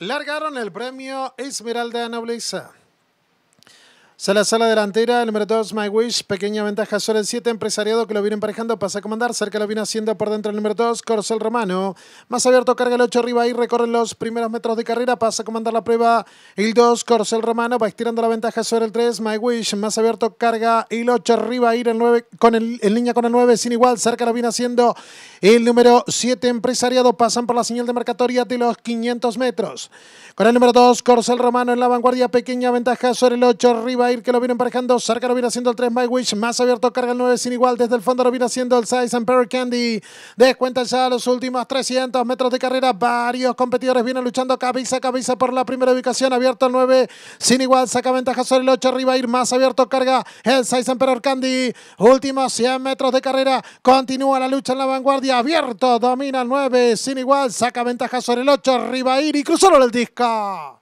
largaron el premio Esmeralda de Nobleza a la delantera, el número 2, My Wish, pequeña ventaja sobre el 7, empresariado que lo viene emparejando, pasa a comandar, cerca lo viene haciendo por dentro el número 2, Corcel Romano, más abierto, carga el 8 arriba y recorre los primeros metros de carrera, pasa a comandar la prueba el 2, Corcel Romano, va estirando la ventaja sobre el 3, My Wish, más abierto, carga el 8 arriba, ir el 9, con el, en línea con el 9, sin igual, cerca lo viene haciendo el número 7, empresariado, pasan por la señal de marcatoria de los 500 metros, con el número 2, Corcel Romano en la vanguardia, pequeña ventaja sobre el 8 arriba, que lo viene parejando, Cerca lo viene haciendo el 3 My Wish. Más abierto carga el 9 sin igual. Desde el fondo lo viene haciendo el 6 Emperor Candy. Descuenta ya los últimos 300 metros de carrera. Varios competidores vienen luchando cabeza a cabeza por la primera ubicación. Abierto el 9 sin igual. Saca ventaja sobre el 8 arriba. Ir más abierto carga el 6 Emperor Candy. Últimos 100 metros de carrera. Continúa la lucha en la vanguardia. Abierto domina el 9 sin igual. Saca ventaja sobre el 8 arriba. Ir y lo el disco.